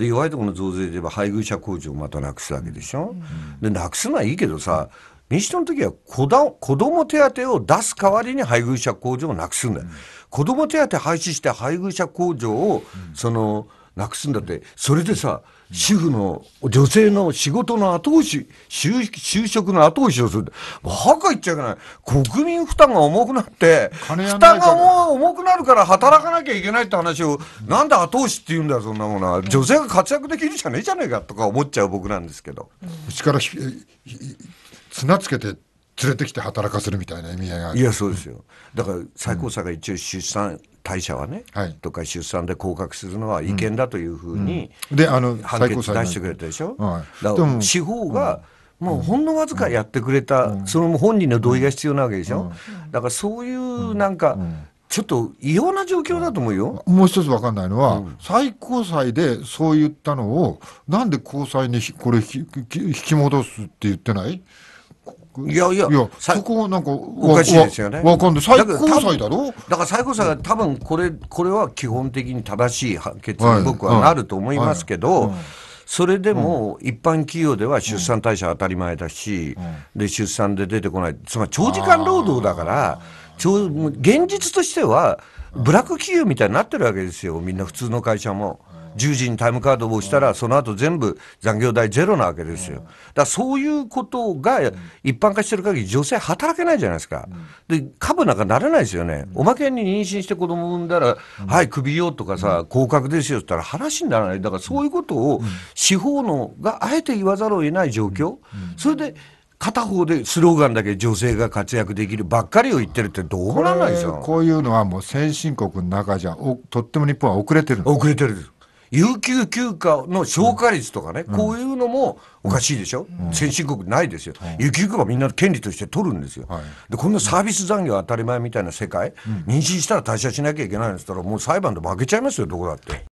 で弱いところの増税で言えば配偶者控除をまたなくすわけでしょ、うん、でなくすのはいいけどさ民主党の時は子だ子供手当を出す代わりに配偶者控除をなくすんだよ、うん、子供手当廃止して配偶者控除を、その、なくすんだって、それでさ、主婦の、女性の仕事の後押し、就就職の後押しをする。バか言っちゃいけない。国民負担が重くなって、負担が重くなるから働かなきゃいけないって話を、うん、なんで後押しって言うんだよ、そんなものは。女性が活躍できるじゃねえじゃねえかとか思っちゃう僕なんですけど。うち、ん、から綱つけて連れてきて働かせるみたいな意味合いがある。いや、そうですよ。だから最高裁が一応出産退社はね、はい、とか出産で降格するのは違憲だというふうに、うん、であの判決出してくれたでしょ、はい、でも司法が、もうほんのわずかやってくれた、うん、その本人の同意が必要なわけでしょ、うん、だからそういうなんか、ちょっと異様な状況だと思うよ。もう一つ分かんないのは、うん、最高裁でそう言ったのを、なんで高裁にこれ引き戻すって言ってないいやいや、いやそこはなんか、おかしいですよね。わかんない。最高裁だろだから最高裁は多分これ、これは基本的に正しい判決に僕はなると思いますけど、それでも一般企業では出産退社当たり前だし、で出産で出てこない、つまり長時間労働だから、現実としては、ブラック企業みたいになってるわけですよ、みんな普通の会社も。10時にタイムカードを押したら、その後全部残業代ゼロなわけですよ。だそういうことが一般化してる限り、女性働けないじゃないですか。で、株なんかならないですよね。おまけに妊娠して子供産んだら、はい、首よとかさ、降格ですよって言ったら話にならない。だからそういうことを、司法のがあえて言わざるを得ない状況。それで、片方でスローガンだけ女性が活躍できるばっかりを言ってるってどうならないですかこういうのはもう先進国の中じゃとっても日本は遅れてる遅れてるです有給休暇の消化率とかね、こういうのもおかしいでしょ、先進国ないですよ、有給休暇みんな権利として取るんですよ、でこんなサービス残業当たり前みたいな世界、妊娠したら退社しなきゃいけないんですったら、もう裁判で負けちゃいますよ、どこだって。